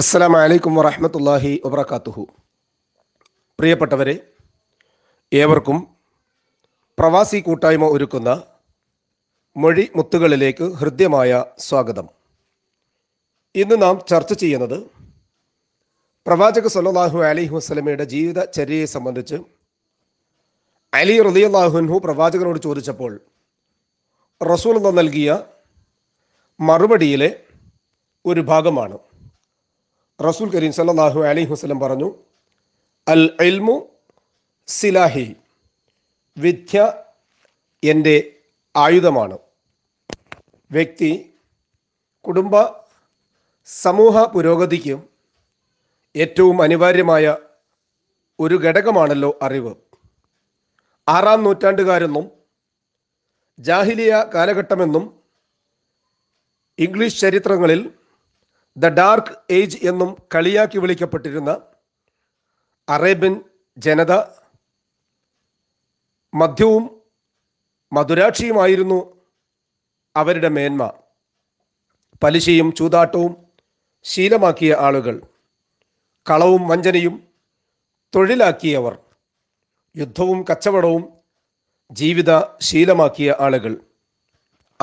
അസ്സലാം വലൈക്കും വറഹമത്തല്ലാഹി വബർക്കാത്തുഹു പ്രിയപ്പെട്ടവരെ ഏവർക്കും പ്രവാസി കൂട്ടായ്മ ഒരുക്കുന്ന മൊഴി മുത്തുകളിലേക്ക് ഹൃദ്യമായ സ്വാഗതം ഇന്ന് നാം ചർച്ച ചെയ്യുന്നത് പ്രവാചക സല്ലാഹു അലൈഹി വസ്ലമയുടെ ജീവിത ചര്യയെ സംബന്ധിച്ച് അലി റലിയല്ലാഹുൻഹു പ്രവാചകനോട് ചോദിച്ചപ്പോൾ റസൂൽ നൽകിയ മറുപടിയിലെ ഒരു ഭാഗമാണ് റസൂൽ കരീം സല്ലാഹു അലൈഹി വസ്ലം പറഞ്ഞു അൽ അൽമു സിലാഹി വിദ്യ എൻ്റെ ആയുധമാണ് വ്യക്തി കുടുംബ സമൂഹ പുരോഗതിക്ക് ഏറ്റവും അനിവാര്യമായ ഒരു ഘടകമാണല്ലോ അറിവ് ആറാം നൂറ്റാണ്ടുകാരെന്നും ജാഹിലിയ കാലഘട്ടമെന്നും ഇംഗ്ലീഷ് ചരിത്രങ്ങളിൽ ദ ഡാർക്ക് ഏജ് എന്നും കളിയാക്കി വിളിക്കപ്പെട്ടിരുന്ന അറേബ്യൻ ജനത മദ്യവും മധുരാക്ഷിയുമായിരുന്നു അവരുടെ മേന്മ പലിശയും ചൂതാട്ടവും ശീലമാക്കിയ ആളുകൾ കളവും വഞ്ചനയും തൊഴിലാക്കിയവർ യുദ്ധവും കച്ചവടവും ജീവിത ശീലമാക്കിയ ആളുകൾ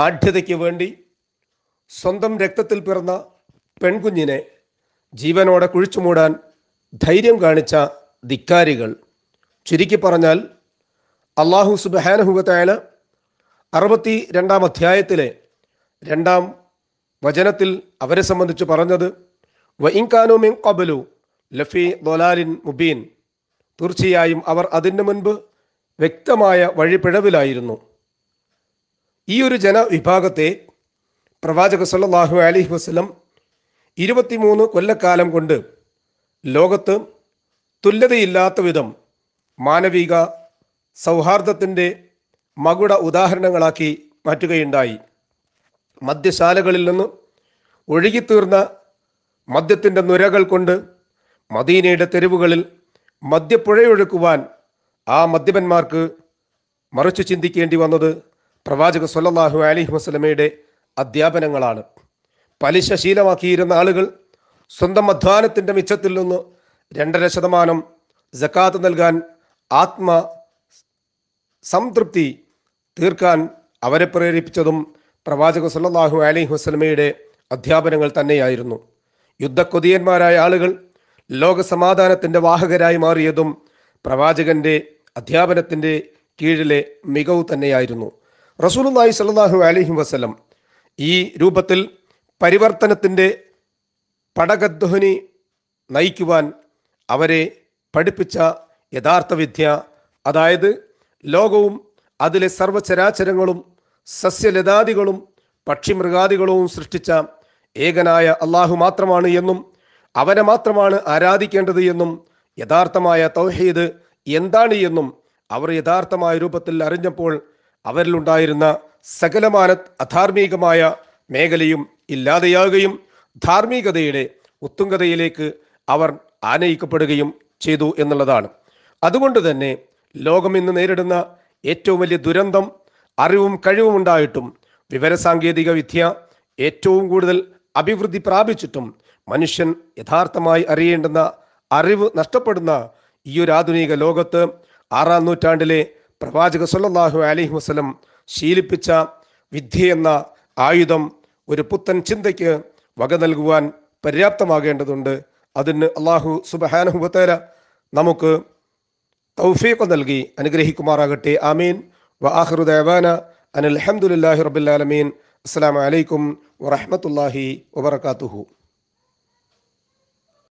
ആഢ്യതയ്ക്ക് വേണ്ടി സ്വന്തം രക്തത്തിൽ പിറന്ന പെൺകുഞ്ഞിനെ ജീവനോടെ മൂടാൻ ധൈര്യം കാണിച്ച ധിക്കാരികൾ ചുരുക്കി പറഞ്ഞാൽ അള്ളാഹു സുബഹാനഹുബത്തായ അറുപത്തി രണ്ടാം അധ്യായത്തിലെ രണ്ടാം വചനത്തിൽ അവരെ സംബന്ധിച്ച് പറഞ്ഞത് വ മിൻ കബലു ലഫി ദോലാലിൻ മുബീൻ തീർച്ചയായും അവർ അതിന് മുൻപ് വ്യക്തമായ വഴിപിഴവിലായിരുന്നു ഈ ഒരു ജനവിഭാഗത്തെ പ്രവാചക സല്ലാഹു അലഹി വസ്ലം ഇരുപത്തിമൂന്ന് കൊല്ലക്കാലം കൊണ്ട് ലോകത്ത് തുല്യതയില്ലാത്ത വിധം മാനവിക സൗഹാർദ്ദത്തിൻ്റെ മകുട ഉദാഹരണങ്ങളാക്കി മാറ്റുകയുണ്ടായി മദ്യശാലകളിൽ നിന്ന് ഒഴുകിത്തീർന്ന മദ്യത്തിൻ്റെ നുരകൾ കൊണ്ട് മദീനയുടെ തെരുവുകളിൽ മദ്യപ്പുഴയൊഴുക്കുവാൻ ആ മദ്യപന്മാർക്ക് മറിച്ചു ചിന്തിക്കേണ്ടി വന്നത് പ്രവാചക സൊല്ലാഹു അലി വസ്ലമയുടെ അധ്യാപനങ്ങളാണ് പലിശ ശീലമാക്കിയിരുന്ന ആളുകൾ സ്വന്തം അധ്വാനത്തിൻ്റെ മിച്ചത്തിൽ നിന്ന് രണ്ടര ശതമാനം ജക്കാത്ത് നൽകാൻ ആത്മ സംതൃപ്തി തീർക്കാൻ അവരെ പ്രേരിപ്പിച്ചതും പ്രവാചക സല്ലാഹു അലൈഹി വസ്ലമയുടെ അധ്യാപനങ്ങൾ തന്നെയായിരുന്നു യുദ്ധക്കൊതിയന്മാരായ ആളുകൾ ലോകസമാധാനത്തിൻ്റെ വാഹകരായി മാറിയതും പ്രവാചകന്റെ അധ്യാപനത്തിൻ്റെ കീഴിലെ മികവ് തന്നെയായിരുന്നു റസൂലുല്ലാഹി സല്ലാഹു അലഹി വസ്ലം ഈ രൂപത്തിൽ പരിവർത്തനത്തിൻ്റെ പടകധ്വനി നയിക്കുവാൻ അവരെ പഠിപ്പിച്ച യഥാർത്ഥ വിദ്യ അതായത് ലോകവും അതിലെ സർവചരാചരങ്ങളും സസ്യലതാദികളും പക്ഷിമൃഗാദികളും സൃഷ്ടിച്ച ഏകനായ അള്ളാഹു മാത്രമാണ് എന്നും അവനെ മാത്രമാണ് ആരാധിക്കേണ്ടത് എന്നും യഥാർത്ഥമായ തൗഹീദ് എന്താണ് എന്നും അവർ യഥാർത്ഥമായ രൂപത്തിൽ അറിഞ്ഞപ്പോൾ അവരിലുണ്ടായിരുന്ന സകലമാന അധാർമികമായ മേഖലയും ഇല്ലാതെയാകുകയും ധാർമ്മികതയുടെ ഉത്തുംഗതയിലേക്ക് അവർ ആനയിക്കപ്പെടുകയും ചെയ്തു എന്നുള്ളതാണ് അതുകൊണ്ട് തന്നെ ലോകം ഇന്ന് നേരിടുന്ന ഏറ്റവും വലിയ ദുരന്തം അറിവും കഴിവും ഉണ്ടായിട്ടും വിവരസാങ്കേതിക വിദ്യ ഏറ്റവും കൂടുതൽ അഭിവൃദ്ധി പ്രാപിച്ചിട്ടും മനുഷ്യൻ യഥാർത്ഥമായി അറിയേണ്ടുന്ന അറിവ് നഷ്ടപ്പെടുന്ന ഈ ഒരു ആധുനിക ലോകത്ത് ആറാം നൂറ്റാണ്ടിലെ പ്രവാചക സല്ലാഹു അലഹി വസ്ലം ശീലിപ്പിച്ച വിദ്യ എന്ന ആയുധം ഒരു പുത്തൻ ചിന്തയ്ക്ക് വക നൽകുവാൻ പര്യാപ്തമാകേണ്ടതുണ്ട് അതിന് അള്ളാഹു സുബഹാനുഭവത്തേര നമുക്ക് തൗഫീഖ് നൽകി അനുഗ്രഹിക്കുമാറാകട്ടെ ആമീൻ വ ആഹ്റുദേവാന ദേവാന അനിൽ അഹമ്മദുല്ലാഹി റബുല്ലാലമീൻ അസ്സാം വലൈക്കും വറഹമത്തല്ലാഹി വബർക്കാത്തുഹു